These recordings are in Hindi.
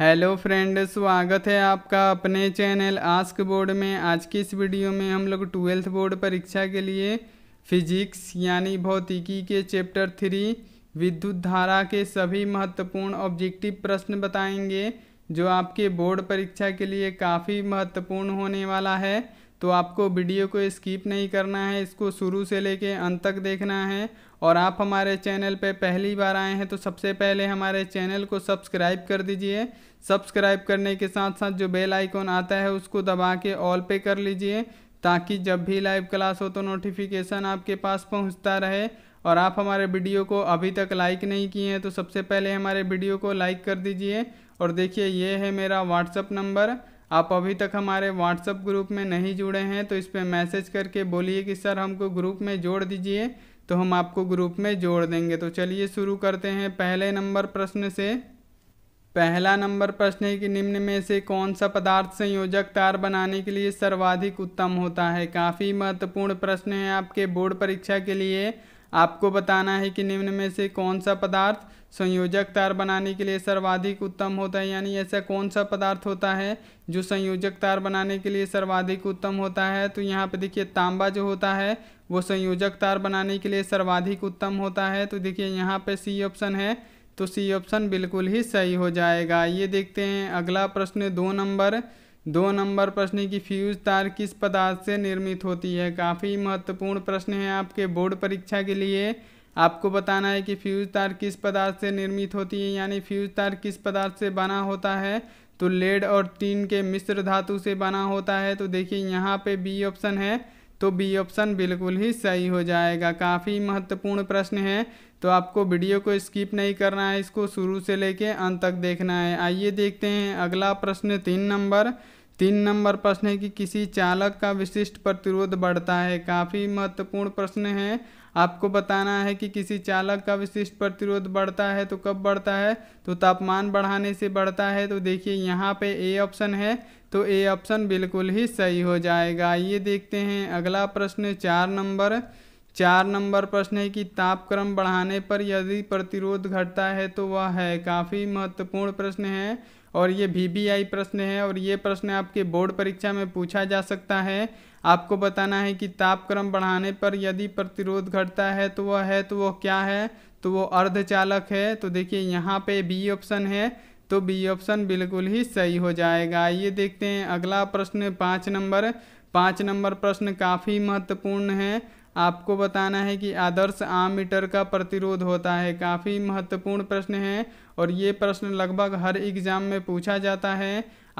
हेलो फ्रेंड स्वागत है आपका अपने चैनल आस्क बोर्ड में आज की इस वीडियो में हम लोग ट्वेल्थ बोर्ड परीक्षा के लिए फिजिक्स यानी भौतिकी के चैप्टर थ्री विद्युत धारा के सभी महत्वपूर्ण ऑब्जेक्टिव प्रश्न बताएंगे जो आपके बोर्ड परीक्षा के लिए काफ़ी महत्वपूर्ण होने वाला है तो आपको वीडियो को स्किप नहीं करना है इसको शुरू से लेके अंत तक देखना है और आप हमारे चैनल पे पहली बार आए हैं तो सबसे पहले हमारे चैनल को सब्सक्राइब कर दीजिए सब्सक्राइब करने के साथ साथ जो बेल आइकॉन आता है उसको दबा के ऑल पे कर लीजिए ताकि जब भी लाइव क्लास हो तो नोटिफिकेशन आपके पास पहुँचता रहे और आप हमारे वीडियो को अभी तक लाइक नहीं किए हैं तो सबसे पहले हमारे वीडियो को लाइक कर दीजिए और देखिए ये है मेरा व्हाट्सअप नंबर आप अभी तक हमारे व्हाट्सअप ग्रुप में नहीं जुड़े हैं तो इस पर मैसेज करके बोलिए कि सर हमको ग्रुप में जोड़ दीजिए तो हम आपको ग्रुप में जोड़ देंगे तो चलिए शुरू करते हैं पहले नंबर प्रश्न से पहला नंबर प्रश्न है कि निम्न में से कौन सा पदार्थ संयोजक तार बनाने के लिए सर्वाधिक उत्तम होता है काफ़ी महत्वपूर्ण प्रश्न है आपके बोर्ड परीक्षा के लिए आपको बताना है कि निम्न में से कौन सा पदार्थ संयोजक तार बनाने के लिए सर्वाधिक उत्तम होता है यानी ऐसा कौन सा पदार्थ होता है जो संयोजक तार बनाने के लिए सर्वाधिक उत्तम होता है तो यहाँ पे देखिए तांबा जो होता है वो संयोजक तार बनाने के लिए सर्वाधिक उत्तम होता है तो देखिए यहाँ पे सी ऑप्शन है तो सी ऑप्शन बिल्कुल ही सही हो जाएगा ये देखते हैं अगला प्रश्न दो नंबर दो नंबर प्रश्न की फ्यूज तार किस पदार्थ से निर्मित होती है काफ़ी महत्वपूर्ण प्रश्न है आपके बोर्ड परीक्षा के लिए आपको बताना है कि फ्यूज तार किस पदार्थ से निर्मित होती है यानी फ्यूज तार किस पदार्थ से बना होता है तो लेड और टीन के मिश्र धातु से बना होता है तो देखिए यहाँ पे बी ऑप्शन है तो बी ऑप्शन बिल्कुल ही सही हो जाएगा काफ़ी महत्वपूर्ण प्रश्न है तो आपको वीडियो को स्किप नहीं करना है इसको शुरू से लेके अंत तक देखना है आइए देखते हैं अगला प्रश्न तीन नंबर तीन नंबर प्रश्न है कि किसी चालक का विशिष्ट प्रतिरोध बढ़ता है काफ़ी महत्वपूर्ण प्रश्न है आपको बताना है कि किसी चालक का विशिष्ट प्रतिरोध बढ़ता है तो कब बढ़ता है तो तापमान बढ़ाने से बढ़ता है तो देखिए यहाँ पे ए ऑप्शन है तो ए ऑप्शन बिल्कुल ही सही हो जाएगा ये देखते हैं अगला प्रश्न चार नंबर चार नंबर प्रश्न है कि तापक्रम बढ़ाने पर यदि प्रतिरोध घटता है तो वह है काफ़ी महत्वपूर्ण प्रश्न है और ये वी प्रश्न है और ये प्रश्न आपके बोर्ड परीक्षा में पूछा जा सकता है आपको बताना है कि तापक्रम बढ़ाने पर यदि प्रतिरोध घटता है तो वह है तो वह क्या है तो वो अर्धचालक है तो देखिए यहाँ पे बी ऑप्शन है तो बी ऑप्शन बिल्कुल ही सही हो जाएगा ये देखते हैं अगला प्रश्न पाँच नंबर पाँच नंबर प्रश्न काफ़ी महत्वपूर्ण है आपको बताना है कि आदर्श आम मीटर का प्रतिरोध होता है काफ़ी महत्वपूर्ण प्रश्न है और ये प्रश्न लगभग हर एग्ज़ाम में पूछा जाता है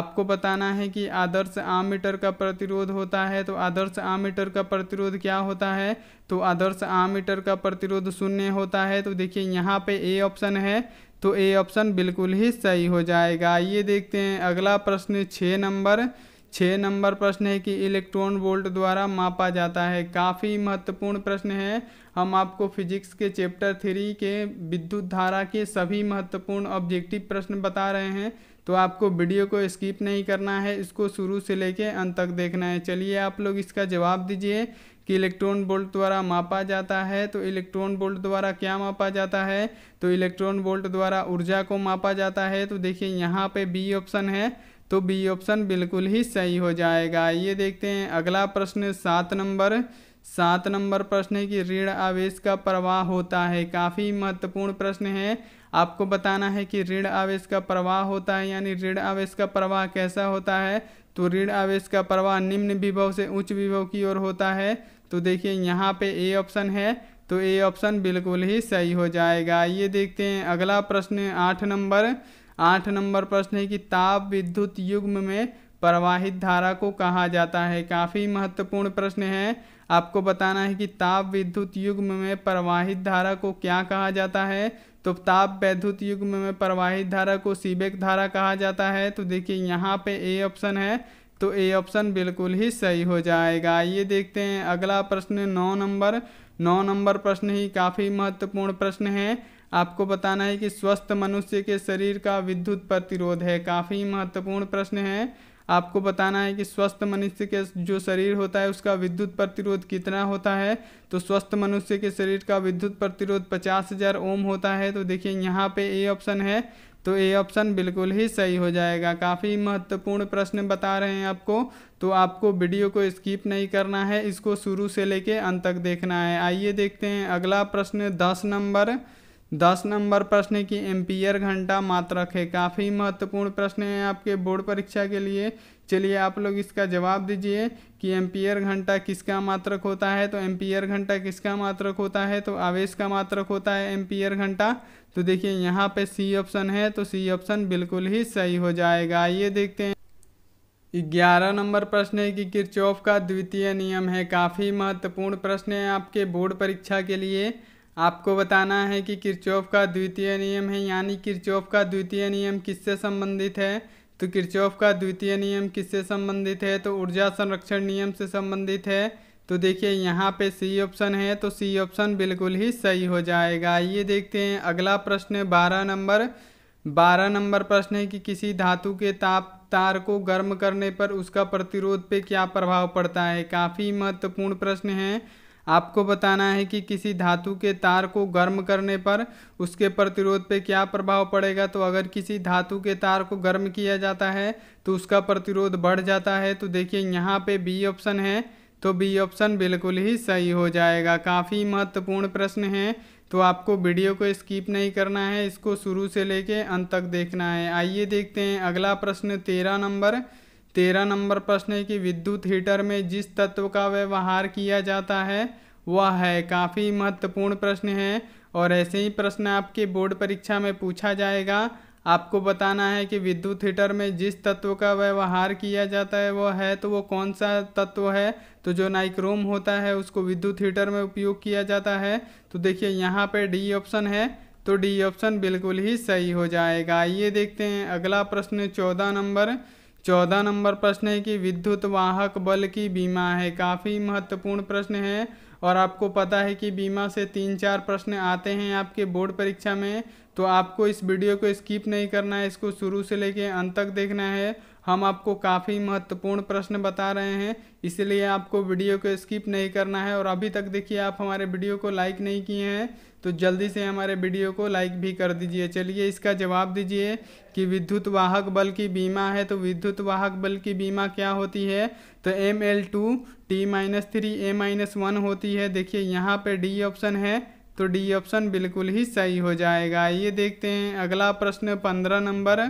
आपको बताना है कि आदर्श आम मीटर का प्रतिरोध होता है तो आदर्श आम मीटर का प्रतिरोध क्या होता है तो आदर्श आम मीटर का प्रतिरोध शून्य होता है तो देखिए यहाँ पे ए ऑप्शन है तो ए ऑप्शन बिल्कुल ही सही हो जाएगा ये देखते हैं अगला प्रश्न छः नंबर छः नंबर प्रश्न है कि इलेक्ट्रॉन वोल्ट द्वारा मापा जाता है काफ़ी महत्वपूर्ण प्रश्न है हम आपको फिजिक्स के चैप्टर थ्री के विद्युत धारा के सभी महत्वपूर्ण ऑब्जेक्टिव प्रश्न बता रहे हैं तो आपको वीडियो को स्किप नहीं करना है इसको शुरू से लेके अंत तक देखना है चलिए आप लोग इसका जवाब दीजिए कि इलेक्ट्रॉन बोल्ट द्वारा मापा जाता है तो इलेक्ट्रॉन बोल्ट द्वारा क्या मापा जाता है तो इलेक्ट्रॉन बोल्ट द्वारा ऊर्जा को मापा जाता है तो देखिए यहाँ पे बी ऑप्शन है तो बी ऑप्शन बिल्कुल ही सही हो जाएगा ये देखते हैं अगला प्रश्न सात नंबर सात नंबर प्रश्न है कि ऋण आवेश का प्रवाह होता है काफ़ी महत्वपूर्ण प्रश्न है आपको बताना है कि ऋण आवेश का प्रवाह होता है यानी ऋण आवेश का प्रवाह कैसा होता है तो ऋण आवेश का प्रवाह निम्न विभव से उच्च विभव की ओर होता है तो देखिए यहाँ पे ए ऑप्शन है तो ए ऑप्शन बिल्कुल ही सही हो जाएगा ये देखते हैं अगला प्रश्न आठ नंबर आठ नंबर प्रश्न है कि ताप विद्युत युग्म में प्रवाहित धारा को कहा जाता है काफ़ी महत्वपूर्ण प्रश्न है आपको बताना है कि ताप विद्युत युग्म में प्रवाहित धारा को क्या कहा जाता है तो ताप वैद्युत युग्म में प्रवाहित धारा को सीबेक धारा कहा जाता है तो देखिए यहाँ पे ए ऑप्शन है तो ए ऑप्शन बिल्कुल ही सही हो जाएगा ये देखते हैं अगला प्रश्न नौ नंबर नौ नंबर प्रश्न ही काफ़ी महत्वपूर्ण प्रश्न है आपको बताना है कि स्वस्थ मनुष्य के शरीर का विद्युत प्रतिरोध है काफ़ी महत्वपूर्ण प्रश्न है आपको बताना है कि स्वस्थ मनुष्य के जो शरीर होता है उसका विद्युत प्रतिरोध कितना होता है तो स्वस्थ मनुष्य के शरीर का विद्युत प्रतिरोध पचास हज़ार ओम होता है तो देखिए यहाँ पे ए ऑप्शन है तो ए ऑप्शन बिल्कुल ही सही हो जाएगा काफ़ी महत्वपूर्ण प्रश्न बता रहे हैं आपको तो आपको वीडियो को स्किप नहीं करना है इसको शुरू से लेके अंत तक देखना है आइए देखते हैं अगला प्रश्न दस नंबर दस नंबर प्रश्न की एम्पियर घंटा मात्रक है काफ़ी महत्वपूर्ण प्रश्न है आपके बोर्ड परीक्षा के लिए चलिए आप लोग इसका जवाब दीजिए कि एम्पियर घंटा किसका मात्रक होता है तो एम्पियर घंटा किसका मात्रक होता है तो आवेश का मात्रक होता है एम्पियर घंटा तो देखिए यहाँ पे सी ऑप्शन है तो सी ऑप्शन बिल्कुल ही सही हो जाएगा ये देखते हैं ग्यारह नंबर प्रश्न है कि किरचौफ का द्वितीय नियम है काफ़ी महत्वपूर्ण प्रश्न है आपके बोर्ड परीक्षा के लिए आपको बताना है कि किरचौफ का द्वितीय नियम है यानी किरचौफ का द्वितीय नियम किससे संबंधित है तो किरचौफ का द्वितीय नियम किससे संबंधित है तो ऊर्जा संरक्षण नियम से संबंधित है तो देखिए यहाँ पे सी ऑप्शन है तो सी ऑप्शन बिल्कुल ही सही हो जाएगा ये देखते हैं अगला प्रश्न बारह नंबर बारह नंबर प्रश्न है कि किसी धातु के ताप तार को गर्म करने पर उसका प्रतिरोध पे क्या प्रभाव पड़ता है काफ़ी महत्वपूर्ण प्रश्न है आपको बताना है कि किसी धातु के तार को गर्म करने पर उसके प्रतिरोध पे क्या प्रभाव पड़ेगा तो अगर किसी धातु के तार को गर्म किया जाता है तो उसका प्रतिरोध बढ़ जाता है तो देखिए यहाँ पे बी ऑप्शन है तो बी ऑप्शन बिल्कुल ही सही हो जाएगा काफ़ी महत्वपूर्ण प्रश्न है तो आपको वीडियो को स्किप नहीं करना है इसको शुरू से लेके अंत तक देखना है आइए देखते हैं अगला प्रश्न तेरह नंबर तेरह नंबर प्रश्न है कि विद्युत हीटर में जिस तत्व का व्यवहार किया जाता है वह है काफ़ी महत्वपूर्ण प्रश्न है और ऐसे ही प्रश्न आपके बोर्ड परीक्षा में पूछा जाएगा आपको बताना है कि विद्युत हीटर में जिस तत्व का व्यवहार किया जाता है वह है तो वो कौन सा तत्व है तो जो नाइक्रोम होता है उसको विद्युत हीटर में उपयोग किया जाता है तो देखिए यहाँ पे डी ऑप्शन है तो डी ऑप्शन बिल्कुल ही सही हो जाएगा आइए देखते हैं अगला प्रश्न चौदह नंबर चौदह नंबर प्रश्न है कि विद्युत वाहक बल की बीमा है काफ़ी महत्वपूर्ण प्रश्न है और आपको पता है कि बीमा से तीन चार प्रश्न आते हैं आपके बोर्ड परीक्षा में तो आपको इस वीडियो को स्किप नहीं करना है इसको शुरू से लेके अंत तक देखना है हम आपको काफ़ी महत्वपूर्ण प्रश्न बता रहे हैं इसलिए आपको वीडियो को स्किप नहीं करना है और अभी तक देखिए आप हमारे वीडियो को लाइक नहीं किए हैं तो जल्दी से हमारे वीडियो को लाइक भी कर दीजिए चलिए इसका जवाब दीजिए कि विद्युत वाहक बल की बीमा है तो विद्युत वाहक बल की बीमा क्या होती है तो M L two T minus three A minus one होती है देखिए यहाँ पे डी ऑप्शन है तो डी ऑप्शन बिल्कुल ही सही हो जाएगा ये देखते हैं अगला प्रश्न पंद्रह नंबर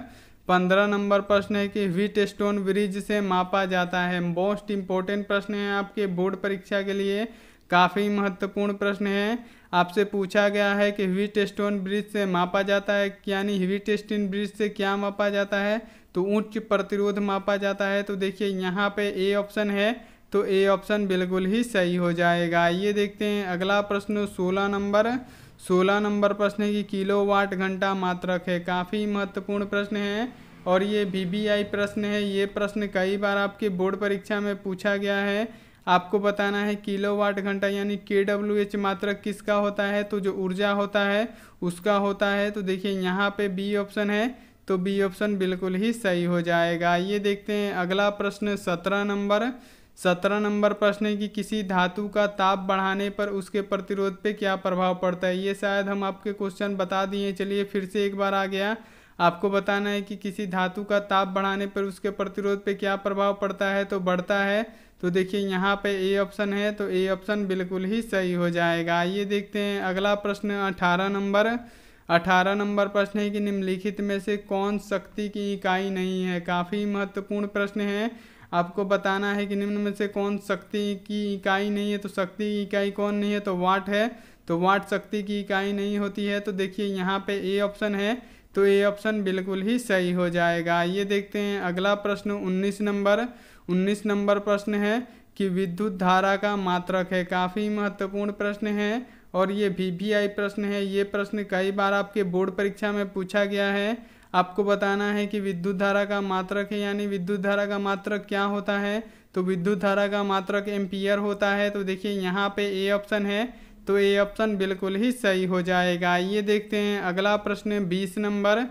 पंद्रह नंबर प्रश्न है कि व्हीट स्टोन ब्रिज से मापा जाता है मोस्ट इम्पोर्टेंट प्रश्न है आपके बोर्ड परीक्षा के लिए काफ़ी महत्वपूर्ण प्रश्न है आपसे पूछा गया है कि व्हीट स्टोन ब्रिज से मापा जाता है यानी व्हीट स्टोन ब्रिज से क्या मापा जाता है तो उच्च प्रतिरोध मापा जाता है तो देखिए यहाँ पे ए ऑप्शन है तो ए ऑप्शन बिल्कुल ही सही हो जाएगा ये देखते हैं अगला प्रश्न सोलह नंबर सोलह नंबर प्रश्न है कि किलो वाट घंटा मात्रक है काफ़ी महत्वपूर्ण प्रश्न है और ये वी प्रश्न है ये प्रश्न कई बार आपके बोर्ड परीक्षा में पूछा गया है आपको बताना है किलो वाट घंटा यानी के डब्ल्यू एच मात्रक किसका होता है तो जो ऊर्जा होता है उसका होता है तो देखिए यहाँ पे बी ऑप्शन है तो बी ऑप्शन बिल्कुल ही सही हो जाएगा ये देखते हैं अगला प्रश्न सत्रह नंबर सत्रह नंबर प्रश्न है कि किसी धातु का ताप बढ़ाने पर उसके प्रतिरोध पे क्या प्रभाव पड़ता है ये शायद हम आपके क्वेश्चन बता दिए चलिए फिर से एक बार आ गया आपको बताना है कि किसी धातु का ताप बढ़ाने पर उसके प्रतिरोध पे क्या प्रभाव पड़ता है तो बढ़ता है तो देखिए यहाँ पे ए ऑप्शन है तो ए ऑप्शन बिल्कुल ही सही हो जाएगा आइए देखते हैं अगला प्रश्न अठारह नंबर अठारह नंबर प्रश्न है कि निम्नलिखित में से कौन शक्ति की इकाई नहीं है काफ़ी महत्वपूर्ण प्रश्न है आपको बताना है कि निम्न में से कौन शक्ति की इकाई नहीं है तो शक्ति की इकाई कौन नहीं है तो वाट है तो वाट शक्ति की इकाई नहीं होती है तो देखिए यहाँ पे ए ऑप्शन है तो ए ऑप्शन बिल्कुल ही सही हो जाएगा ये देखते हैं अगला प्रश्न 19 नंबर 19 नंबर प्रश्न है कि विद्युत धारा का मात्रक है काफ़ी महत्वपूर्ण प्रश्न है और ये वी प्रश्न है ये प्रश्न कई बार आपके बोर्ड परीक्षा में पूछा गया है आपको बताना है कि विद्युत धारा का मात्रक है यानी विद्युत धारा का मात्रक क्या होता है तो विद्युत धारा का मात्रक एम्पियर होता है तो देखिए यहाँ पे ए ऑप्शन है तो ए ऑप्शन बिल्कुल ही सही हो जाएगा ये देखते हैं अगला प्रश्न है बीस नंबर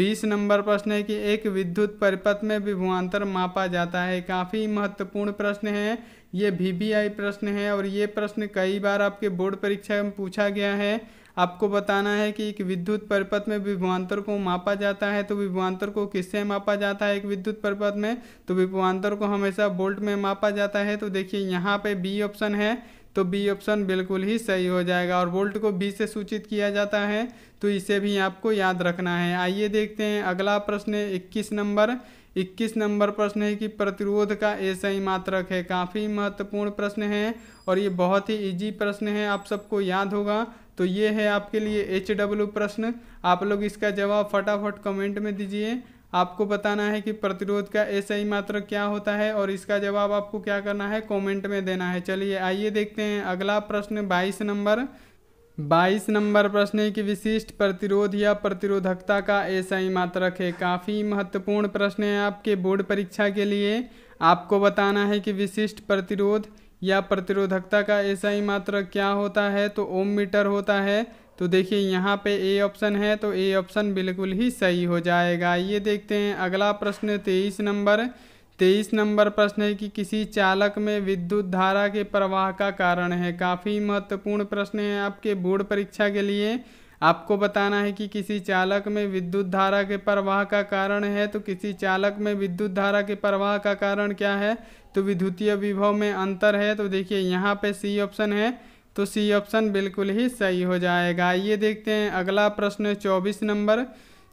बीस नंबर प्रश्न है कि एक विद्युत परिपथ में विभुआंतर मापा जाता है काफ़ी महत्वपूर्ण प्रश्न है ये वी प्रश्न है और ये प्रश्न कई बार आपके बोर्ड परीक्षा में पूछा गया है आपको बताना है कि एक विद्युत परिपथ में विभवान्तर को मापा जाता है तो विभवान्तर को किससे मापा जाता है एक विद्युत परिपथ में तो विभवान्तर को हमेशा बोल्ट में मापा जाता है तो देखिए यहाँ पे बी ऑप्शन है तो बी ऑप्शन बिल्कुल ही सही हो जाएगा और वोल्ट को बी से सूचित किया जाता है तो इसे भी आपको याद रखना है आइए देखते हैं अगला प्रश्न है इक्कीस नंबर इक्कीस नंबर प्रश्न है कि प्रतिरोध का एसआई मात्रक है काफ़ी महत्वपूर्ण प्रश्न है और ये बहुत ही इजी प्रश्न है आप सबको याद होगा तो ये है आपके लिए एच डब्ल्यू प्रश्न आप लोग इसका जवाब फटाफट कमेंट में दीजिए आपको बताना है कि प्रतिरोध का आई मात्र क्या होता है और इसका जवाब आपको क्या करना है कमेंट में देना है चलिए आइए देखते हैं अगला प्रश्न 22 नंबर 22 नंबर प्रश्न है कि विशिष्ट प्रतिरोध या प्रतिरोधकता का आई मात्रक है काफ़ी महत्वपूर्ण प्रश्न है आपके बोर्ड परीक्षा के लिए आपको बताना है कि विशिष्ट प्रतिरोध या प्रतिरोधकता का ऐसा ही मात्र क्या होता है तो ओम मीटर होता है तो देखिए यहाँ पे ए ऑप्शन है तो ए ऑप्शन बिल्कुल ही सही हो जाएगा ये देखते हैं अगला प्रश्न तेईस नंबर तेईस नंबर प्रश्न है कि किसी चालक में विद्युत धारा के प्रवाह का कारण है काफ़ी महत्वपूर्ण प्रश्न है आपके बोर्ड परीक्षा के लिए आपको बताना है कि किसी चालक में विद्युत धारा के प्रवाह का कारण है तो किसी चालक में विद्युत धारा के प्रवाह का कारण क्या है तो विद्युतीय विभव में अंतर है तो देखिए यहाँ पे सी ऑप्शन है तो सी ऑप्शन बिल्कुल ही सही हो जाएगा ये देखते हैं अगला प्रश्न चौबीस नंबर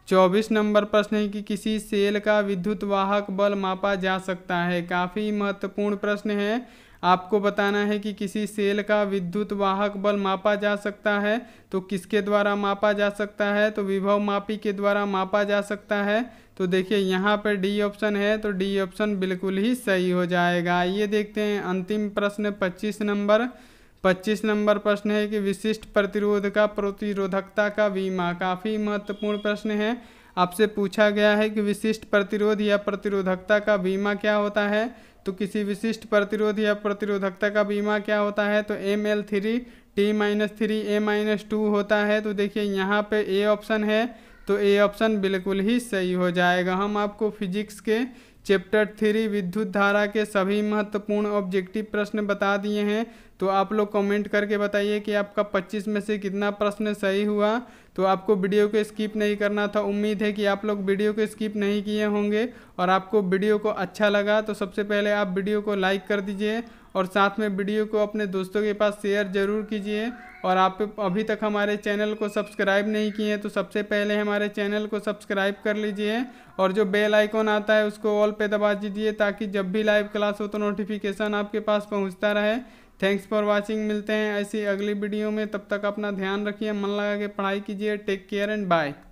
चौबीस नंबर प्रश्न है कि किसी सेल का विद्युत वाहक बल मापा जा सकता है काफ़ी महत्वपूर्ण प्रश्न है आपको बताना है कि किसी सेल का विद्युत वाहक बल मापा जा सकता है तो किसके द्वारा मापा जा सकता है तो विभव मापी के द्वारा मापा जा सकता है तो देखिए यहाँ पर डी ऑप्शन है तो डी ऑप्शन बिल्कुल ही सही हो जाएगा ये देखते हैं अंतिम प्रश्न 25 नंबर 25 नंबर प्रश्न है कि विशिष्ट प्रतिरोध का प्रतिरोधकता का बीमा काफ़ी महत्वपूर्ण प्रश्न है आपसे पूछा गया है कि विशिष्ट प्रतिरोध या प्रतिरोधकता का बीमा क्या होता है तो किसी विशिष्ट प्रतिरोध या प्रतिरोधकता का बीमा क्या होता है तो M L three T minus three A minus two होता है तो देखिए यहाँ पे ए ऑप्शन है तो ये ऑप्शन बिल्कुल ही सही हो जाएगा हम आपको फिजिक्स के चैप्टर थ्री विद्युत धारा के सभी महत्वपूर्ण ऑब्जेक्टिव प्रश्न बता दिए हैं तो आप लोग कमेंट करके बताइए कि आपका 25 में से कितना प्रश्न सही हुआ तो आपको वीडियो को स्किप नहीं करना था उम्मीद है कि आप लोग वीडियो को स्किप नहीं किए होंगे और आपको वीडियो को अच्छा लगा तो सबसे पहले आप वीडियो को लाइक कर दीजिए और साथ में वीडियो को अपने दोस्तों के पास शेयर ज़रूर कीजिए और आप अभी तक हमारे चैनल को सब्सक्राइब नहीं किए हैं तो सबसे पहले हमारे चैनल को सब्सक्राइब कर लीजिए और जो बेल आइकॉन आता है उसको ऑल पे दबा दीजिए ताकि जब भी लाइव क्लास हो तो नोटिफिकेशन आपके पास पहुंचता रहे थैंक्स फॉर वॉचिंग मिलते हैं ऐसी अगली वीडियो में तब तक अपना ध्यान रखिए मन लगा के पढ़ाई कीजिए टेक केयर एंड बाय